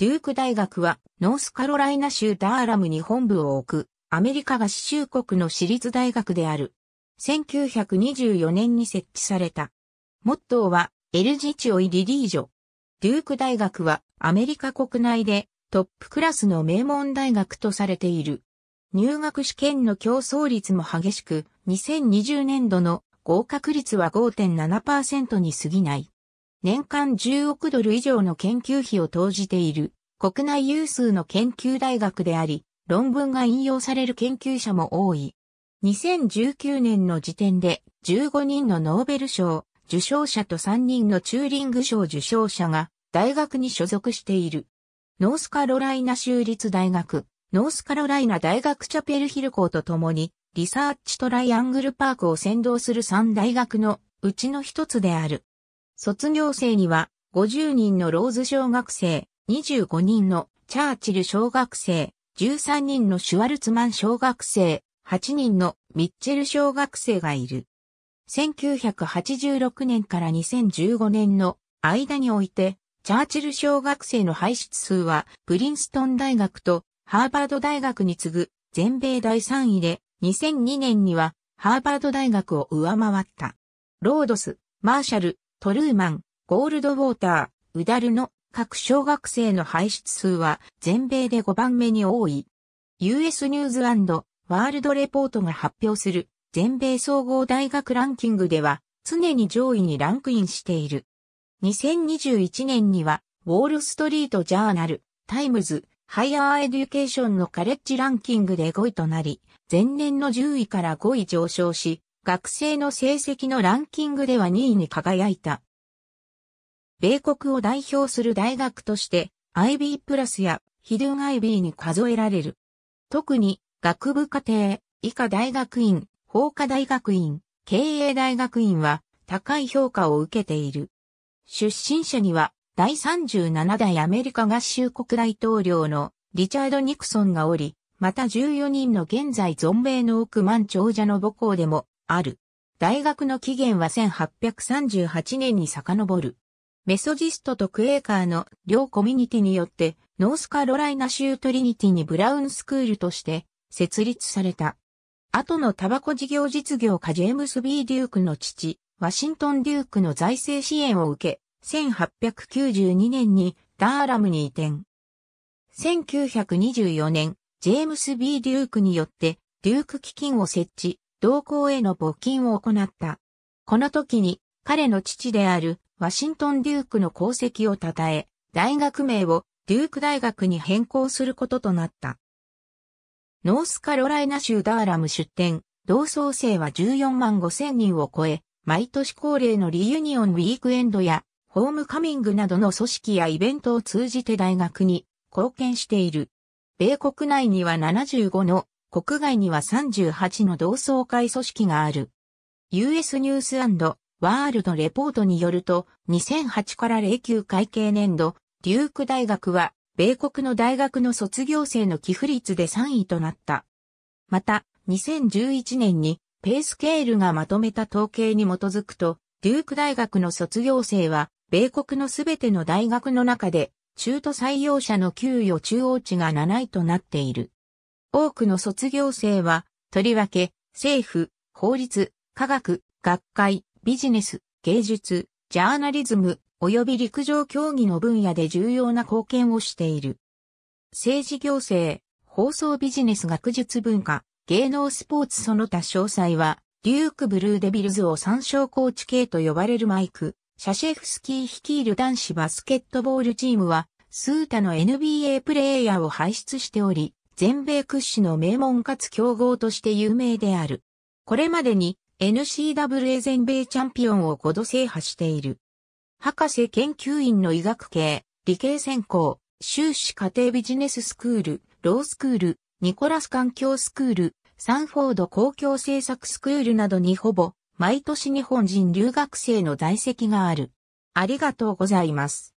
デューク大学は、ノースカロライナ州ダーラムに本部を置く、アメリカ合衆国の私立大学である。1924年に設置された。モットーは、エルジチオイリリージョ。デューク大学は、アメリカ国内で、トップクラスの名門大学とされている。入学試験の競争率も激しく、2020年度の合格率は5.7%に過ぎない。年間10億ドル以上の研究費を投じている国内有数の研究大学であり、論文が引用される研究者も多い。2019年の時点で15人のノーベル賞受賞者と3人のチューリング賞受賞者が大学に所属している。ノースカロライナ州立大学、ノースカロライナ大学チャペルヒル校と共にリサーチトライアングルパークを先導する3大学のうちの一つである。卒業生には50人のローズ小学生、25人のチャーチル小学生、13人のシュワルツマン小学生、8人のミッチェル小学生がいる。1986年から2015年の間において、チャーチル小学生の排出数は、プリンストン大学とハーバード大学に次ぐ全米第3位で、2002年にはハーバード大学を上回った。ロードス、マーシャル、トルーマン、ゴールドウォーター、ウダルの各小学生の排出数は全米で5番目に多い。US ニューズワールドレポートが発表する全米総合大学ランキングでは常に上位にランクインしている。2021年にはウォールストリートジャーナル、タイムズ、ハイアーエデュケーションのカレッジランキングで5位となり、前年の10位から5位上昇し、学生の成績のランキングでは2位に輝いた。米国を代表する大学として、IB プラスやヒドゥン IB に数えられる。特に、学部課程、医科大学院、法科大学院、経営大学院は高い評価を受けている。出身者には、第37代アメリカ合衆国大統領のリチャード・ニクソンがおり、また14人の現在存命の億万長者の母校でもある。大学の起源は1838年に遡る。メソジストとクエーカーの両コミュニティによって、ノースカロライナ州トリニティにブラウンスクールとして設立された。後のタバコ事業実業家ジェームス・ B・ デュークの父、ワシントン・デュークの財政支援を受け、1892年にダーラムに移転。1924年、ジェームス・ B・ デュークによって、デューク基金を設置、同行への募金を行った。この時に彼の父であるワシントン・デュークの功績を称え、大学名をデューク大学に変更することとなった。ノースカロライナ州ダーラム出展、同窓生は14万5千人を超え、毎年恒例のリユニオンウィークエンドやホームカミングなどの組織やイベントを通じて大学に貢献している。米国内には75の国外には38の同窓会組織がある。US ニュースワールドレポートによると、2008から09会計年度、デューク大学は、米国の大学の卒業生の寄付率で3位となった。また、2011年に、ペースケールがまとめた統計に基づくと、デューク大学の卒業生は、米国のすべての大学の中で、中途採用者の給与中央値が7位となっている。多くの卒業生は、とりわけ、政府、法律、科学、学会、ビジネス、芸術、ジャーナリズム、及び陸上競技の分野で重要な貢献をしている。政治行政、放送ビジネス学術文化、芸能スポーツその他詳細は、デュークブルーデビルズを参照コーチ系と呼ばれるマイク、シャシェフスキー率いる男子バスケットボールチームは、スータの NBA プレイヤーを輩出しており、全米屈指の名門かつ強豪として有名である。これまでに n c w a 全米チャンピオンを5度制覇している。博士研究員の医学系、理系専攻、修士家庭ビジネススクール、ロースクール、ニコラス環境スクール、サンフォード公共政策スクールなどにほぼ毎年日本人留学生の在籍がある。ありがとうございます。